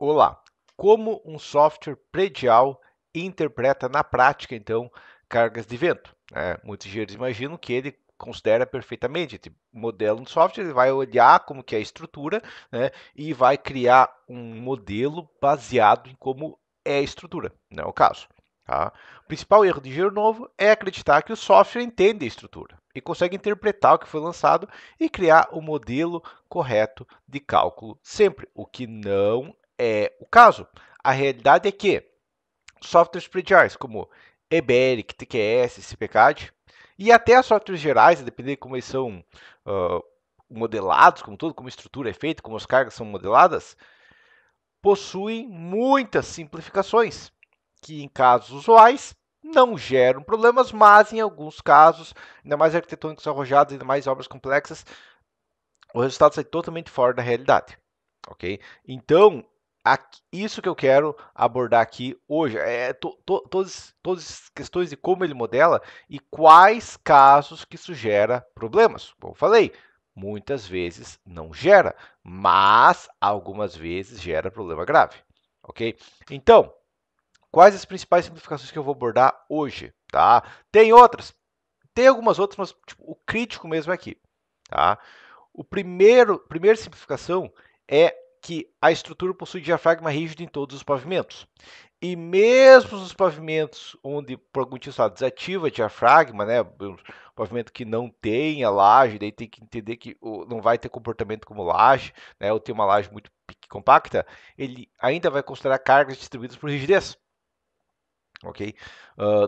Olá. Como um software predial interpreta na prática, então, cargas de vento? Né? Muitos engenheiros imaginam que ele considera perfeitamente. O modelo no software ele vai olhar como que é a estrutura né, e vai criar um modelo baseado em como é a estrutura, não é o caso. Tá? O principal erro de engenheiro novo é acreditar que o software entende a estrutura e consegue interpretar o que foi lançado e criar o modelo correto de cálculo sempre, o que não é, o caso. A realidade é que softwares prediais como Eberic, TQS, CPCAD e até as softwares gerais, dependendo de como eles são uh, modelados, como tudo, como a estrutura é feita, como as cargas são modeladas, possuem muitas simplificações que em casos usuais não geram problemas, mas em alguns casos, ainda mais arquitetônicos arrojados, ainda mais obras complexas, o resultado sai totalmente fora da realidade, ok? Então, isso que eu quero abordar aqui hoje é, é to, to, todas, todas as questões de como ele modela e quais casos que isso gera problemas. Como eu falei, muitas vezes não gera, mas algumas vezes gera problema grave, ok? Então, quais as principais simplificações que eu vou abordar hoje, tá? Tem outras, tem algumas outras, mas tipo, o crítico mesmo é aqui, tá? O primeiro, primeira simplificação é que a estrutura possui diafragma rígido em todos os pavimentos. E mesmo nos pavimentos onde, por algum motivo, lá, desativa diafragma, né? pavimento que não tem a laje, daí tem que entender que não vai ter comportamento como laje, né? Ou tem uma laje muito compacta, ele ainda vai considerar cargas distribuídas por rigidez. Ok?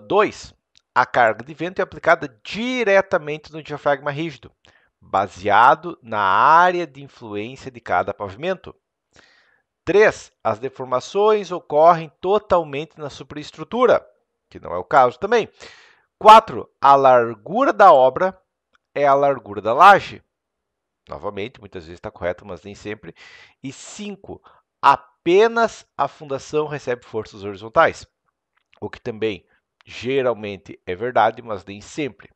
2. a carga de vento é aplicada diretamente no diafragma rígido, baseado na área de influência de cada pavimento. 3. As deformações ocorrem totalmente na superestrutura, que não é o caso também. 4. A largura da obra é a largura da laje. Novamente, muitas vezes está correto, mas nem sempre. E 5. Apenas a fundação recebe forças horizontais, o que também geralmente é verdade, mas nem sempre.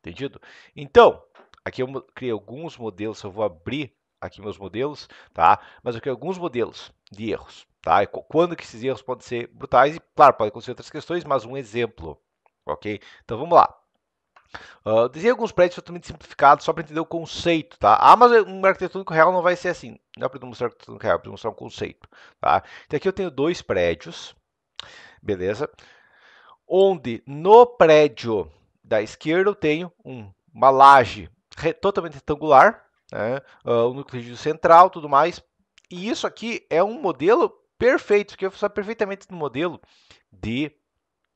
Entendido? Então, aqui eu criei alguns modelos, eu vou abrir aqui meus modelos, tá? Mas quero alguns modelos de erros, tá? E quando que esses erros podem ser brutais? E, claro, podem acontecer outras questões, mas um exemplo, ok? Então, vamos lá. Uh, desenhei alguns prédios totalmente simplificados só para entender o conceito, tá? Ah, mas um arquitetônico real não vai ser assim. Não é para mostrar um arquitetônico real, é para mostrar um conceito, tá? Então, aqui eu tenho dois prédios, beleza? Onde no prédio da esquerda eu tenho um, uma laje totalmente retangular, né? Uh, o núcleo central, tudo mais. E isso aqui é um modelo perfeito, que funciona perfeitamente no modelo de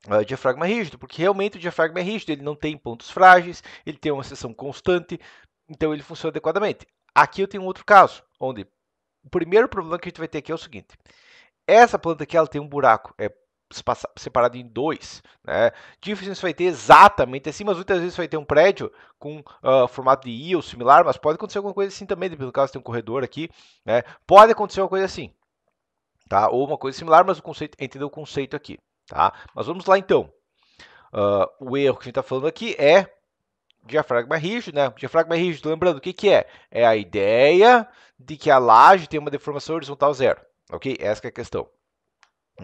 uh, diafragma rígido, porque realmente o diafragma é rígido, ele não tem pontos frágeis, ele tem uma seção constante, então ele funciona adequadamente. Aqui eu tenho um outro caso, onde o primeiro problema que a gente vai ter aqui é o seguinte: essa planta aqui ela tem um buraco, é separado em dois. Né? Dificilmente vai ter exatamente assim, mas muitas vezes vai ter um prédio com uh, formato de I ou similar, mas pode acontecer alguma coisa assim também, dependendo do caso, tem um corredor aqui. Né? Pode acontecer uma coisa assim, tá? ou uma coisa similar, mas o conceito, entendeu o conceito aqui. Tá? Mas vamos lá então. Uh, o erro que a gente está falando aqui é diafragma rígido, né? Diafragma rígido, lembrando, o que, que é? É a ideia de que a laje tem uma deformação horizontal zero, ok? Essa é a questão.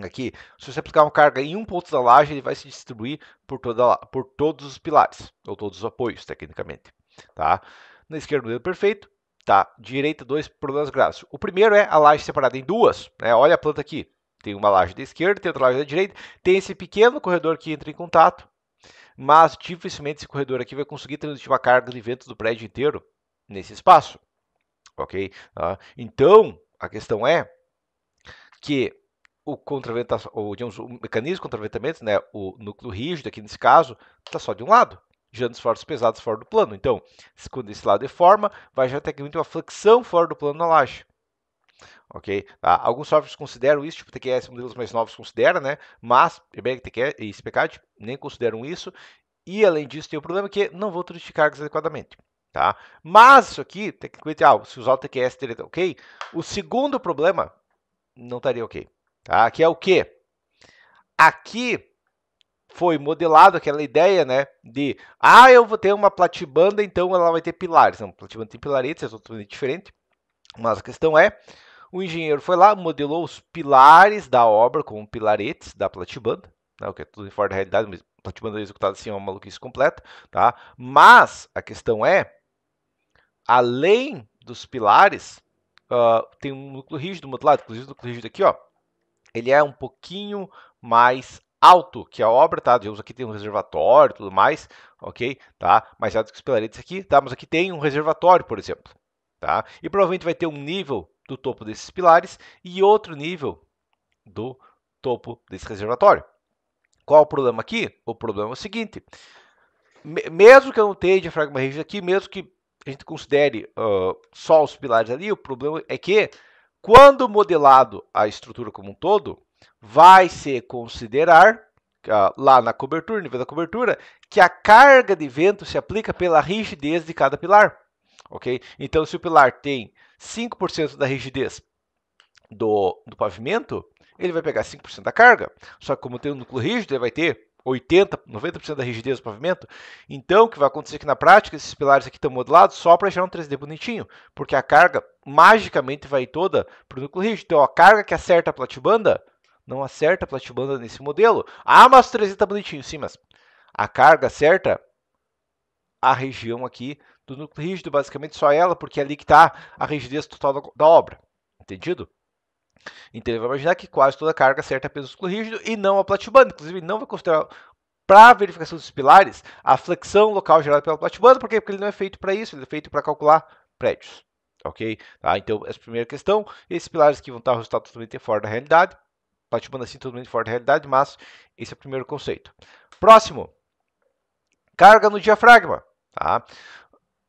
Aqui, se você aplicar uma carga em um ponto da laje, ele vai se distribuir por, toda, por todos os pilares, ou todos os apoios, tecnicamente. Tá? Na esquerda, dedo perfeito. Tá? Direita, dois problemas graves. O primeiro é a laje separada em duas. Né? Olha a planta aqui. Tem uma laje da esquerda, tem outra laje da direita. Tem esse pequeno corredor que entra em contato, mas dificilmente esse corredor aqui vai conseguir transmitir uma carga de vento do prédio inteiro nesse espaço. Ok? Ah, então, a questão é que o, o, digamos, o mecanismo de contraventamento, né, o núcleo rígido aqui nesse caso, está só de um lado, gerando esforços pesados fora do plano. Então, quando esse lado deforma, vai gerar tecnicamente uma flexão fora do plano na laje. Ok? Tá? Alguns softwares consideram isso, tipo TQS, é modelos mais novos considera, né? Mas EBEC, TQS e SPCAD tipo, nem consideram isso. E além disso, tem o problema que não vão traduzir cargas adequadamente. Tá? Mas isso aqui, tecnicamente, ah, se usar o TQS, teria tá ok. O segundo problema não estaria ok. Tá? Que é o que Aqui foi modelado aquela ideia, né, de ah, eu vou ter uma platibanda, então ela vai ter pilares. Não, platibanda tem pilaretes, é totalmente diferente. Mas a questão é, o engenheiro foi lá, modelou os pilares da obra como pilaretes da platibanda, né, o que é tudo fora da realidade, mas platibanda executada assim é uma maluquice completa, tá? Mas a questão é, além dos pilares, uh, tem um núcleo rígido modelado, inclusive o núcleo rígido aqui, ó, ele é um pouquinho mais alto que a obra, tá? Digamos aqui tem um reservatório e tudo mais, ok? Tá? Mais alto que os pilares aqui, tá? Mas aqui tem um reservatório, por exemplo, tá? E provavelmente vai ter um nível do topo desses pilares e outro nível do topo desse reservatório. Qual o problema aqui? O problema é o seguinte, mesmo que eu não tenha diafragma rígido aqui, mesmo que a gente considere uh, só os pilares ali, o problema é que quando modelado a estrutura como um todo, vai se considerar ah, lá na cobertura, nível da cobertura, que a carga de vento se aplica pela rigidez de cada pilar. Ok? Então, se o pilar tem 5% da rigidez do, do pavimento, ele vai pegar 5% da carga. Só que como tem um núcleo rígido, ele vai ter 80, 90% da rigidez do pavimento. Então, o que vai acontecer aqui é na prática, esses pilares aqui estão modelados só para gerar um 3D bonitinho, porque a carga magicamente vai toda para o núcleo rígido. Então, a carga que acerta a platibanda não acerta a platibanda nesse modelo. Ah, mas o 3D está bonitinho. Sim, mas a carga acerta a região aqui do núcleo rígido, basicamente só ela, porque é ali que está a rigidez total da obra. Entendido? Então ele vai imaginar que quase toda a carga acerta apenas o rígido e não a platibanda. Inclusive, ele não vai considerar para a verificação dos pilares a flexão local gerada pela platibanda, por quê? porque ele não é feito para isso, ele é feito para calcular prédios. Ok? Tá? Então, essa é a primeira questão. Esses pilares que vão estar resultado totalmente fora da realidade. Platibanda assim totalmente fora da realidade, mas esse é o primeiro conceito. Próximo. Carga no diafragma. Tá?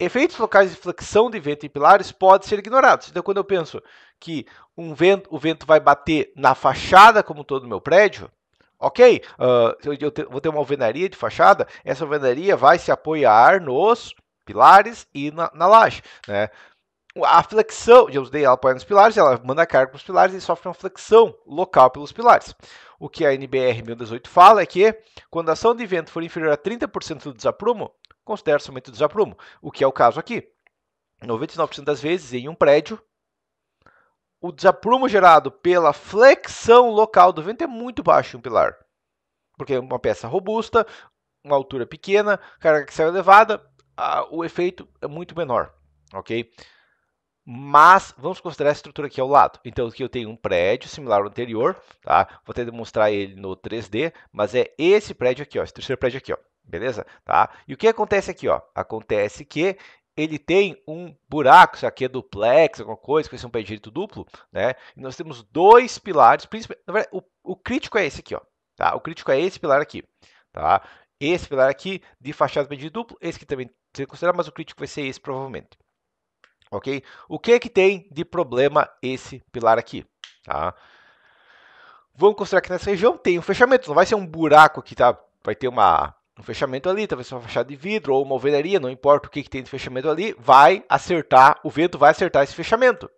efeitos locais de flexão de vento em pilares podem ser ignorados. Então, quando eu penso que um vento, o vento vai bater na fachada como todo o meu prédio, ok, uh, eu, te, vou ter uma alvenaria de fachada, essa alvenaria vai se apoiar nos pilares e na, na laje, né? A flexão, já usei ela apoia nos pilares, ela manda carga para os pilares e sofre uma flexão local pelos pilares. O que a NBR 1018 fala é que, quando a ação de vento for inferior a 30% do desaprumo, considera somente o desaprumo, o que é o caso aqui. 99% das vezes, em um prédio, o desaprumo gerado pela flexão local do vento é muito baixo em um pilar. Porque é uma peça robusta, uma altura pequena, carga que sai elevada, a, o efeito é muito menor, ok? mas vamos considerar a estrutura aqui ao lado. Então aqui eu tenho um prédio similar ao anterior, tá? Vou até demonstrar ele no 3D, mas é esse prédio aqui, ó, esse terceiro prédio aqui, ó. Beleza? Tá? E o que acontece aqui, ó? Acontece que ele tem um buraco, isso aqui é duplex, alguma coisa, com esse é um pé direito duplo, né? E nós temos dois pilares, na verdade, o, o crítico é esse aqui, ó, tá? O crítico é esse pilar aqui, tá? Esse pilar aqui de fachada pé direito duplo, esse que também ser considerar, mas o crítico vai ser esse provavelmente. Ok? O que é que tem de problema esse pilar aqui? Tá? Vamos considerar que nessa região tem um fechamento. Não vai ser um buraco aqui, tá? Vai ter uma, um fechamento ali, talvez uma fachada de vidro ou uma alvenaria, não importa o que, que tem de fechamento ali. Vai acertar, o vento vai acertar esse fechamento.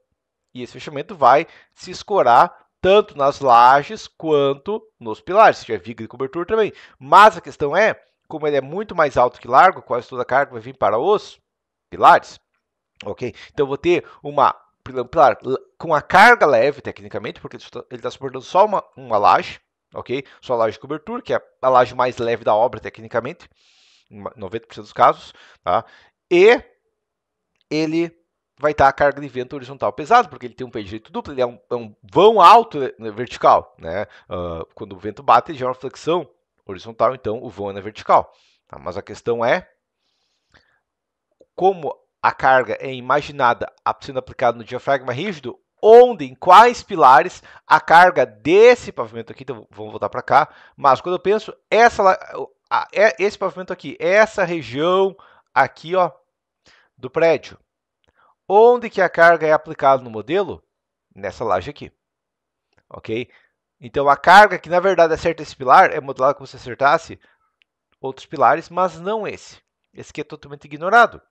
E esse fechamento vai se escorar tanto nas lajes quanto nos pilares, se tiver é viga de cobertura também. Mas a questão é, como ele é muito mais alto que largo, quase toda a carga vai vir para os pilares. Ok? Então eu vou ter uma pilar com a carga leve, tecnicamente, porque ele está tá suportando só uma, uma laje, ok? Só a laje de cobertura, que é a laje mais leve da obra, tecnicamente, em 90% dos casos, tá? E ele vai estar tá a carga de vento horizontal pesado, porque ele tem um pé direito duplo, ele é um, é um vão alto né, né, vertical, né? Uh, quando o vento bate, ele gera uma flexão horizontal, então o vão é na vertical. Tá? Mas a questão é como a carga é imaginada sendo aplicada no diafragma rígido, onde, em quais pilares a carga desse pavimento aqui, então vamos voltar para cá, mas quando eu penso essa, é, esse pavimento aqui, essa região aqui ó, do prédio, onde que a carga é aplicada no modelo? Nessa laje aqui, ok? Então a carga que na verdade acerta esse pilar é modelada como se acertasse outros pilares, mas não esse. Esse aqui é totalmente ignorado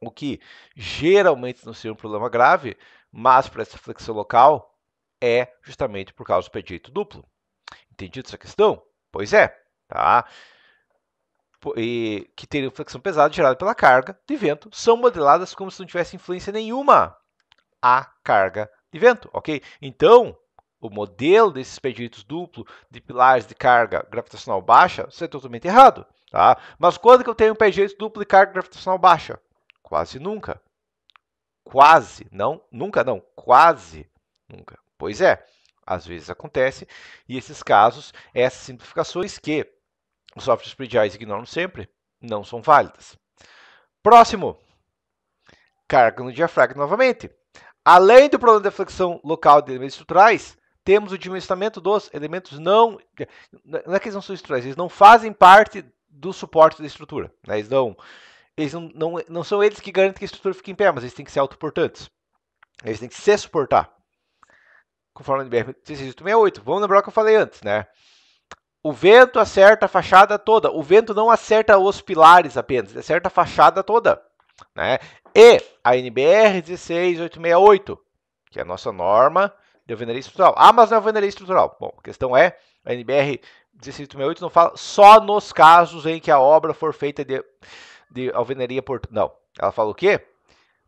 o que geralmente não seria um problema grave, mas para essa flexão local é justamente por causa do direito duplo. Entendido essa questão? Pois é, tá? E que teriam flexão pesada gerada pela carga de vento são modeladas como se não tivesse influência nenhuma a carga de vento, ok? Então, o modelo desses direitos duplo de pilares de carga gravitacional baixa, isso é totalmente errado. Tá? Mas quando que eu tenho um pé direito duplo de carga gravitacional baixa? Quase nunca. Quase, não, nunca não, quase nunca. Pois é, às vezes acontece, e esses casos, essas simplificações que os softwares prediais ignoram sempre, não são válidas. Próximo, carga no diafragma novamente. Além do problema da flexão local de elementos estruturais, temos o dimensionamento dos elementos não. Não é que eles não são estruturais, eles não fazem parte do suporte da estrutura. Né? Eles não eles não, não, não são eles que garantem que a estrutura fique em pé, mas eles têm que ser autoportantes. Eles têm que se suportar. Conforme a NBR 16868. Vamos lembrar o que eu falei antes, né? O vento acerta a fachada toda. O vento não acerta os pilares apenas, acerta a fachada toda. Né? E a NBR 16868, que é a nossa norma de alvenaria estrutural. Ah, mas não é alvenaria estrutural. Bom, a questão é, a NBR 16868 não fala só nos casos em que a obra for feita de de alvenaria não Ela fala o quê?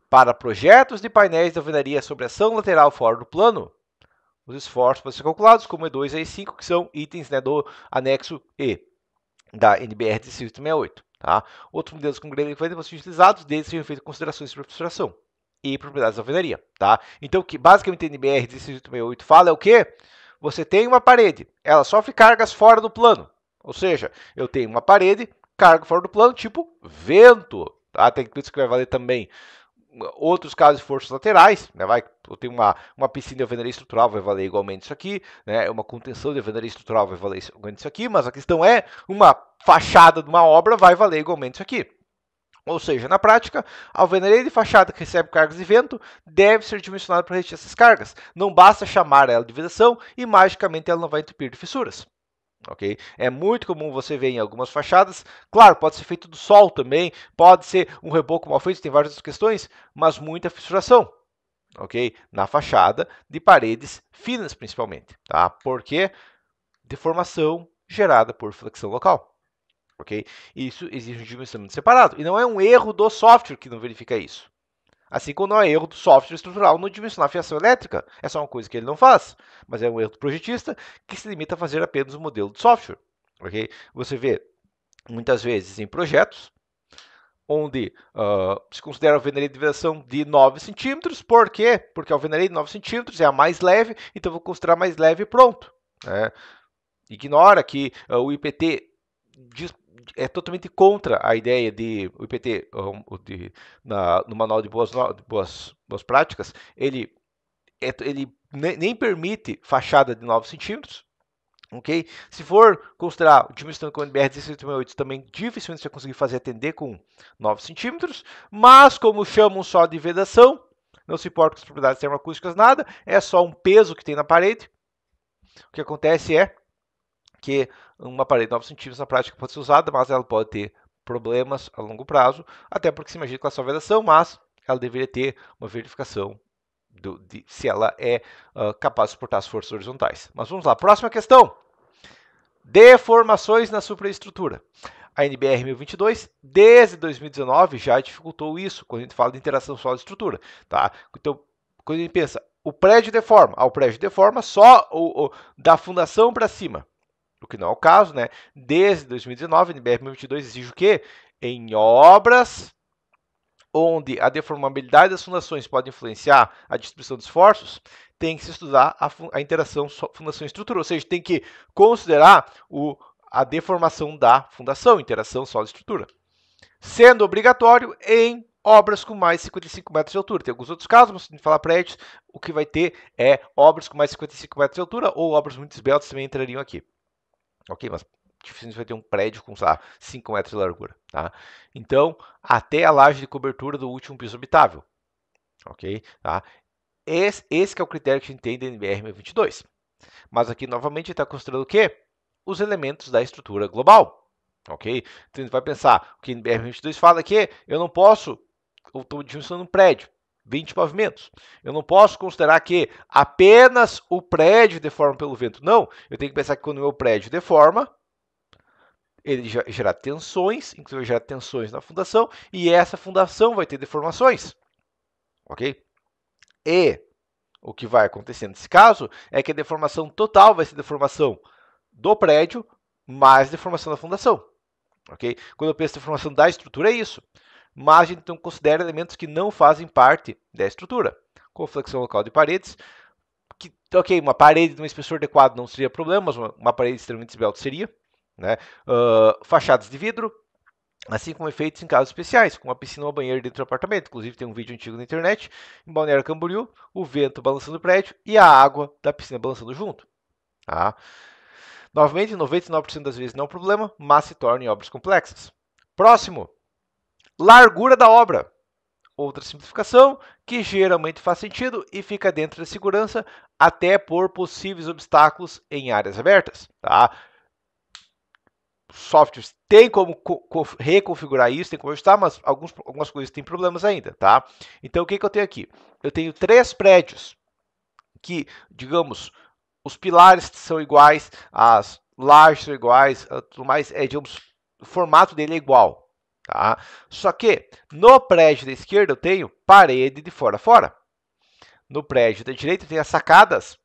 Para projetos de painéis de alvenaria sobre ação lateral fora do plano, os esforços podem ser calculados como E2 e E5, que são itens né, do anexo E da NBR de 68. Tá? Outros modelos com grelha que vão ser utilizados, desde sejam feitas considerações sobre obturação e propriedades da alvenaria. Tá? Então, o que basicamente a NBR de 68 fala é o quê? Você tem uma parede, ela sofre cargas fora do plano. Ou seja, eu tenho uma parede, cargo fora do plano, tipo vento. Tá? Tem isso que vai valer também outros casos de forças laterais, né? Vai, eu tenho uma, uma piscina de alvenaria estrutural, vai valer igualmente isso aqui, né? Uma contenção de alvenaria estrutural vai valer igualmente isso aqui, mas a questão é, uma fachada de uma obra vai valer igualmente isso aqui. Ou seja, na prática, a alvenaria de fachada que recebe cargas de vento deve ser dimensionada para resistir essas cargas. Não basta chamar ela de vedação e magicamente ela não vai entupir de fissuras ok? É muito comum você ver em algumas fachadas. Claro, pode ser feito do sol também, pode ser um reboco mal feito, tem várias questões, mas muita fissuração, ok? Na fachada de paredes finas, principalmente, tá? Porque deformação gerada por flexão local. Ok? Isso exige um dimensionamento separado. E não é um erro do software que não verifica isso. Assim como não é erro do software estrutural não dimensionar a fiação elétrica. É só uma coisa que ele não faz, mas é um erro do projetista que se limita a fazer apenas o um modelo de software. Ok? Você vê muitas vezes em projetos onde uh, se considera a alvenaria de vedação de 9 centímetros. Por quê? Porque a alvenaria de 9 centímetros é a mais leve, então vou considerar mais leve e pronto. Né? Ignora que uh, o IPT diz é totalmente contra a ideia de o IPT de, na, no manual de boas, de boas, boas práticas ele, é, ele nem permite fachada de 9 centímetros ok se for considerar o dimensionando com o NBR 1688, também dificilmente você vai conseguir fazer atender com 9 centímetros mas como chamam só de vedação não se importa com as propriedades termoacústicas nada é só um peso que tem na parede o que acontece é que uma parede de 9 centímetros na prática pode ser usada, mas ela pode ter problemas a longo prazo, até porque se imagina que ela só vedação, mas ela deveria ter uma verificação do, de, se ela é uh, capaz de suportar as forças horizontais. Mas vamos lá, próxima questão. Deformações na superestrutura. A NBR 1022, desde 2019, já dificultou isso, quando a gente fala de interação solo-estrutura. Tá? Então, quando a gente pensa, o prédio deforma, ah, o prédio deforma só o, o da fundação para cima o que não é o caso, né? Desde 2019, a NBR 22 exige o quê? Em obras onde a deformabilidade das fundações pode influenciar a distribuição de esforços, tem que se estudar a, a interação fundação-estrutura, ou seja, tem que considerar o, a deformação da fundação, interação solo-estrutura. Sendo obrigatório em obras com mais 55 metros de altura. Tem alguns outros casos, mas se falar prédios, o que vai ter é obras com mais 55 metros de altura ou obras muito esbeltas também entrariam aqui. Ok, mas dificilmente vai ter um prédio com, sei lá, 5 metros de largura, tá? Então, até a laje de cobertura do último piso habitável, ok? Tá? Esse, esse é o critério que a gente tem da NBR 22. Mas aqui, novamente, está considerando o quê? Os elementos da estrutura global, ok? Então, a gente vai pensar, o que a NBR 22 fala é que eu não posso, eu estou dimensionando um prédio, 20 pavimentos. Eu não posso considerar que apenas o prédio deforma pelo vento. Não, eu tenho que pensar que quando o meu prédio deforma, ele gerar tensões, inclusive vai gerar tensões na fundação, e essa fundação vai ter deformações. Ok? E o que vai acontecer nesse caso é que a deformação total vai ser deformação do prédio mais deformação da fundação. Ok? Quando eu penso em deformação da estrutura, é isso mas a gente então considera elementos que não fazem parte da estrutura. Conflexão local de paredes, que, ok, uma parede de um espessor adequado não seria problema, mas uma, uma parede extremamente esbelta seria. Né? Uh, fachadas de vidro, assim como efeitos em casos especiais, como a piscina ou banheiro dentro do apartamento. Inclusive tem um vídeo antigo na internet, em Balneário Camboriú, o vento balançando o prédio e a água da piscina balançando junto. Tá? Novamente, 99% das vezes não é um problema, mas se torna em obras complexas. Próximo, largura da obra. Outra simplificação que geralmente faz sentido e fica dentro da segurança até por possíveis obstáculos em áreas abertas. Tá? Softwares tem como reconfigurar isso, tem como ajustar, mas alguns, algumas coisas têm problemas ainda. Tá? Então o que, que eu tenho aqui? Eu tenho três prédios que, digamos, os pilares são iguais, as lajes são iguais, ah, tudo mais, é, digamos, o formato dele é igual, Tá? Só que no prédio da esquerda eu tenho parede de fora a fora. No prédio da direita eu tenho as sacadas,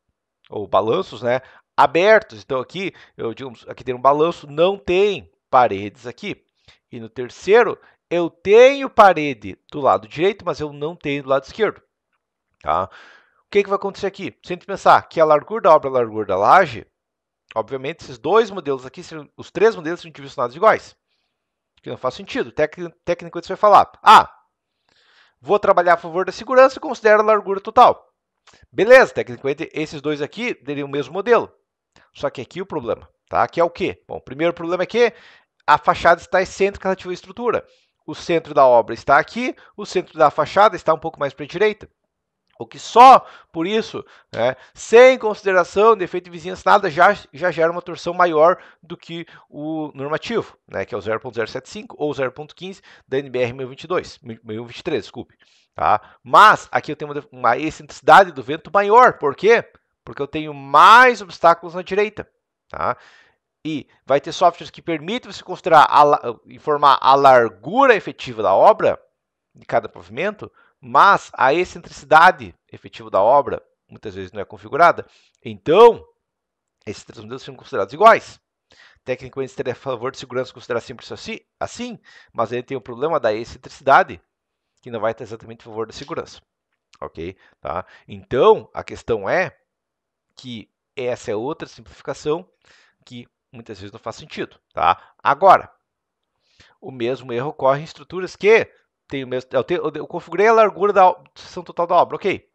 ou balanços, né? Abertos. Então aqui, eu digamos, aqui tem um balanço, não tem paredes aqui. E no terceiro, eu tenho parede do lado direito, mas eu não tenho do lado esquerdo. Tá? O que, que vai acontecer aqui? Se a gente pensar que a largura da obra é a largura da laje, obviamente esses dois modelos aqui, os três modelos são dimensionados iguais. Que não faz sentido. Técnico, técnico você vai falar: Ah, vou trabalhar a favor da segurança, e considero a largura total. Beleza, tecnicamente esses dois aqui teriam o mesmo modelo. Só que aqui o problema, tá? Que é o quê? Bom, o primeiro problema é que a fachada está excêntrica relativa à estrutura. O centro da obra está aqui, o centro da fachada está um pouco mais para a direita. O que só por isso, né, sem consideração de efeito de vizinhança, nada, já, já gera uma torção maior do que o normativo, né, que é o 0.075 ou 0.15 da NBR 1022, 1023, desculpe. Tá? Mas aqui eu tenho uma, uma excentricidade do vento maior, por quê? Porque eu tenho mais obstáculos na direita. Tá? E vai ter softwares que permitem você considerar a, informar a largura efetiva da obra de cada pavimento, mas a excentricidade efetiva da obra muitas vezes não é configurada. Então, esses três modelos são considerados iguais. Tecnicamente, seria a favor de segurança considerar simples assim, mas ele tem o problema da excentricidade, que não vai estar exatamente a favor da segurança. Ok? Tá? Então, a questão é que essa é outra simplificação que muitas vezes não faz sentido. Tá? Agora, o mesmo erro ocorre em estruturas que tem o mesmo, eu, tenho, eu configurei a largura da seção total da obra, ok.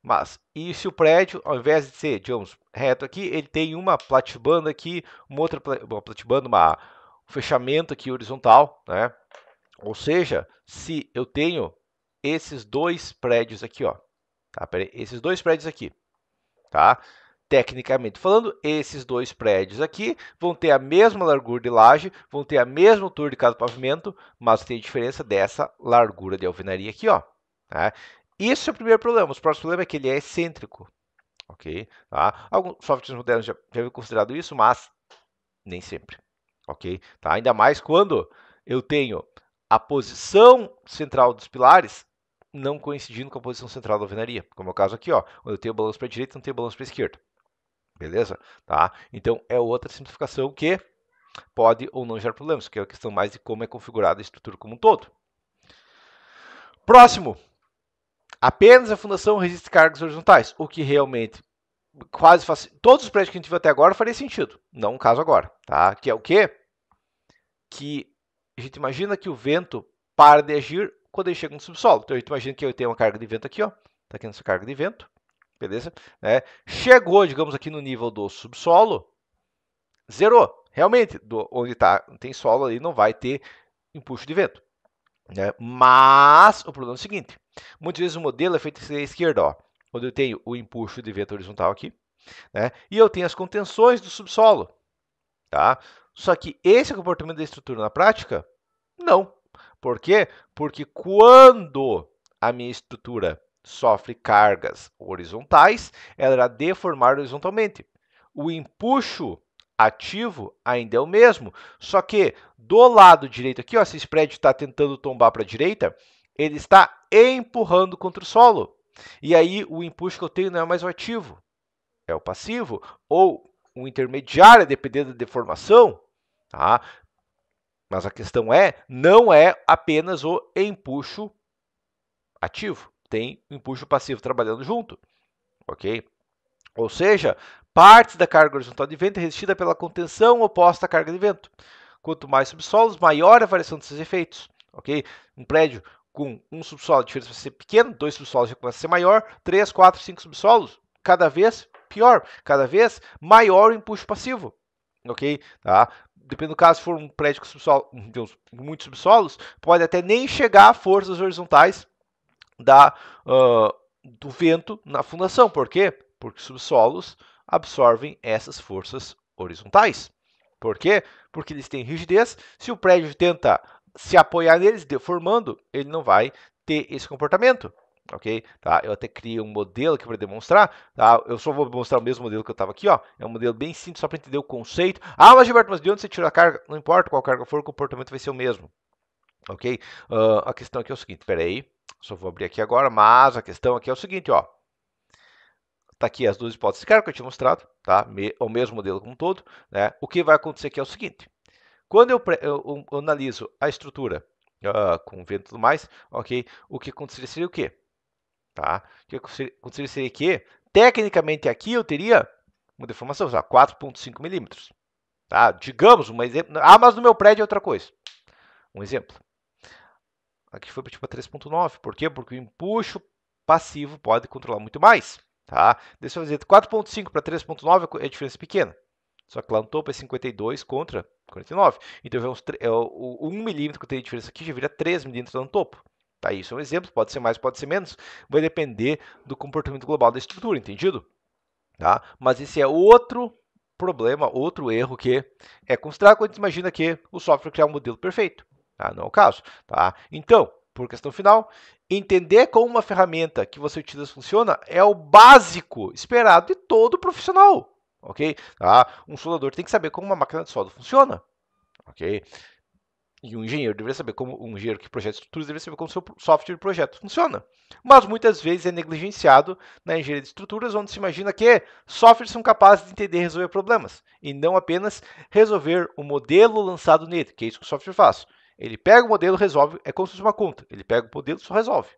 Mas, e se o prédio, ao invés de ser, digamos, reto aqui, ele tem uma platibanda aqui, uma outra uma platibanda, uma, um fechamento aqui horizontal, né? Ou seja, se eu tenho esses dois prédios aqui, ó, tá? Peraí, esses dois prédios aqui, tá? tecnicamente falando, esses dois prédios aqui vão ter a mesma largura de laje, vão ter a mesma altura de cada pavimento, mas tem a diferença dessa largura de alvenaria aqui, ó. Tá? Isso é o primeiro problema. O próximo problema é que ele é excêntrico, ok? Tá? Alguns softwares modernos já, já considerado isso, mas nem sempre, ok? Tá? Ainda mais quando eu tenho a posição central dos pilares não coincidindo com a posição central da alvenaria, como é o caso aqui, ó, onde eu tenho o balanço para a direita e não tenho o balanço para a esquerda. Beleza? Tá? Então, é outra simplificação que pode ou não gerar problemas, que é a questão mais de como é configurada a estrutura como um todo. Próximo. Apenas a fundação resiste cargas horizontais, o que realmente quase faz... Todos os prédios que a gente viu até agora faria sentido, não um caso agora, tá? Que é o quê? Que a gente imagina que o vento para de agir quando ele chega no subsolo. Então a gente imagina que eu tenho uma carga de vento aqui, ó. Tá aqui nessa carga de vento beleza? Né? Chegou, digamos, aqui no nível do subsolo, zerou. Realmente, do, onde tá, tem solo ali, não vai ter empuxo de vento. Né? Mas o problema é o seguinte: muitas vezes o modelo é feito à esquerda, ó, onde eu tenho o empuxo de vento horizontal aqui, né? e eu tenho as contenções do subsolo. Tá? Só que esse comportamento da estrutura na prática, não. Por quê? Porque quando a minha estrutura sofre cargas horizontais, ela irá deformar horizontalmente. O empuxo ativo ainda é o mesmo, só que do lado direito aqui, ó, esse spread está tentando tombar para a direita, ele está empurrando contra o solo. E aí o empuxo que eu tenho não é mais o ativo, é o passivo, ou o intermediário, dependendo da deformação. Tá? Mas a questão é, não é apenas o empuxo ativo tem o empuxo passivo trabalhando junto, ok? Ou seja, partes da carga horizontal de vento é resistida pela contenção oposta à carga de vento. Quanto mais subsolos, maior a variação desses efeitos, ok? Um prédio com um subsolo, de diferença vai ser pequeno, dois subsolos já começa a ser maior, três, quatro, cinco subsolos, cada vez pior, cada vez maior o empuxo passivo, ok? Tá? Depende do caso, se for um prédio com subsolo, muitos subsolos, pode até nem chegar a forças horizontais da, uh, do vento na fundação. Por quê? Porque subsolos absorvem essas forças horizontais. Por quê? Porque eles têm rigidez. Se o prédio tenta se apoiar neles, deformando, ele não vai ter esse comportamento. Ok? Tá? Eu até criei um modelo aqui para demonstrar. Tá? Eu só vou mostrar o mesmo modelo que eu estava aqui. Ó. É um modelo bem simples, só para entender o conceito. Ah, mas Gilberto, mas de onde você tirou a carga? Não importa qual carga for, o comportamento vai ser o mesmo. Ok? Uh, a questão aqui é o seguinte: peraí. aí. Só vou abrir aqui agora, mas a questão aqui é o seguinte, ó. Tá aqui as duas hipóteses que eu tinha mostrado, tá? o mesmo modelo como um todo, né? O que vai acontecer aqui é o seguinte. Quando eu, eu, eu analiso a estrutura uh, com vento e tudo mais, ok? O que aconteceria seria o quê? Tá? O que aconteceria seria que, tecnicamente aqui eu teria uma deformação, 4.5 milímetros. Tá? Digamos, uma, ah, mas no meu prédio é outra coisa. Um exemplo. Aqui foi tipo para 3.9. Por quê? Porque o empuxo passivo pode controlar muito mais. Tá? Deixa eu dizer, 4.5 para 3.9 é diferença pequena. Só que lá no topo é 52 contra 49. Então, é, o 1 milímetro que tem de diferença aqui já vira 3 milímetros lá no topo. Tá, isso é um exemplo, pode ser mais, pode ser menos, vai depender do comportamento global da estrutura, entendido? Tá? Mas esse é outro problema, outro erro que é considerar quando a gente imagina que o software criar um modelo perfeito. Ah, Não é o caso. Tá? Então, por questão final, entender como uma ferramenta que você utiliza funciona é o básico esperado de todo profissional. Ok? Tá? Um soldador tem que saber como uma máquina de solda funciona. Ok? E um engenheiro deveria saber como um engenheiro que projeta estruturas deveria saber como seu software de projeto funciona. Mas muitas vezes é negligenciado na engenharia de estruturas, onde se imagina que softwares são capazes de entender e resolver problemas, e não apenas resolver o modelo lançado nele, que é isso que o software faz. Ele pega o modelo, resolve, é como se fosse uma conta. Ele pega o modelo e só resolve.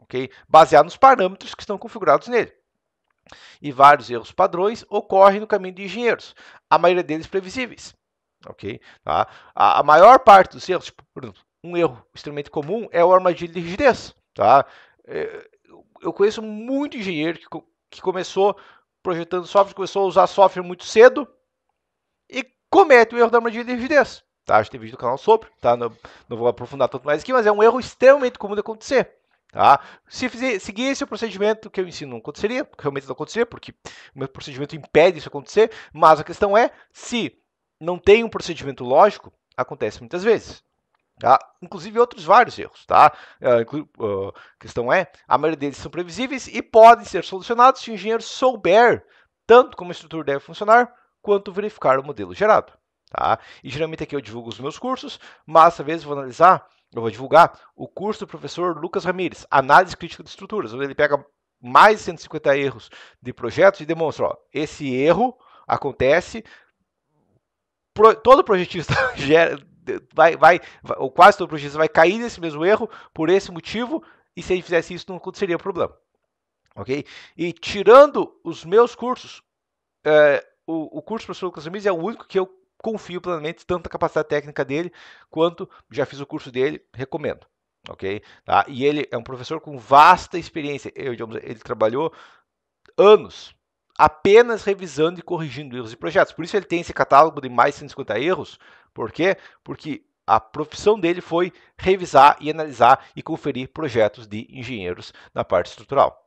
Okay? Baseado nos parâmetros que estão configurados nele. E vários erros padrões ocorrem no caminho de engenheiros, a maioria deles previsíveis. Okay? Tá? A, a maior parte dos erros, tipo, por exemplo, um erro extremamente comum é o armadilha de rigidez. Tá? É, eu conheço muito engenheiro que, que começou projetando software, começou a usar software muito cedo e comete o erro da armadilha de rigidez. Tá? que tem vídeo do canal sobre, tá? Não, não vou aprofundar tanto mais aqui, mas é um erro extremamente comum de acontecer. Tá? Se fizer, seguir esse procedimento que eu ensino não aconteceria, porque realmente não aconteceria, porque o meu procedimento impede isso acontecer, mas a questão é, se não tem um procedimento lógico, acontece muitas vezes. Tá? Inclusive outros vários erros. Tá? Uh, questão é, a maioria deles são previsíveis e podem ser solucionados se o engenheiro souber tanto como a estrutura deve funcionar, quanto verificar o modelo gerado. Tá? E geralmente aqui eu divulgo os meus cursos, mas às vez eu vou analisar, eu vou divulgar o curso do professor Lucas Ramires, Análise Crítica de Estruturas, onde ele pega mais de 150 erros de projetos e demonstra, ó, esse erro acontece, pro, todo projetista gera, vai, vai, ou quase todo projetista vai cair nesse mesmo erro por esse motivo, e se ele fizesse isso não aconteceria problema. Ok? E tirando os meus cursos, é, o, o curso do professor Lucas Ramires é o único que eu confio plenamente tanto na capacidade técnica dele quanto já fiz o curso dele, recomendo. Ok? Tá? E ele é um professor com vasta experiência. Eu, digamos, ele trabalhou anos apenas revisando e corrigindo erros de projetos. Por isso ele tem esse catálogo de mais de 150 erros. Por quê? Porque a profissão dele foi revisar e analisar e conferir projetos de engenheiros na parte estrutural.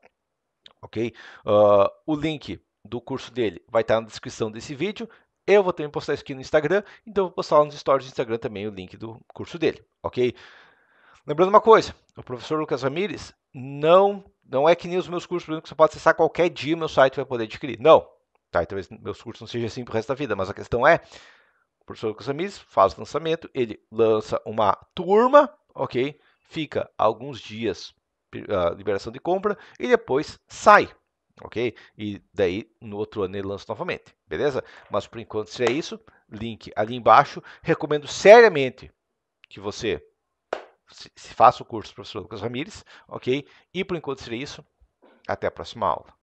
Ok? Uh, o link do curso dele vai estar na descrição desse vídeo. Eu vou também postar isso aqui no Instagram, então vou postar lá nos stories do Instagram também o link do curso dele, ok? Lembrando uma coisa, o professor Lucas Ramires não não é que nem os meus cursos, por exemplo, que você pode acessar qualquer dia o meu site vai poder adquirir. Não. Tá, talvez meus cursos não sejam assim pro resto da vida, mas a questão é, o professor Lucas Ramires faz o lançamento, ele lança uma turma, ok? Fica alguns dias ah, liberação de compra e depois sai ok? E daí no outro ano ele lança novamente, beleza? Mas por enquanto seria é isso, link ali embaixo. Recomendo seriamente que você faça o curso do professor Lucas Ramires, ok? E por enquanto seria isso. Até a próxima aula.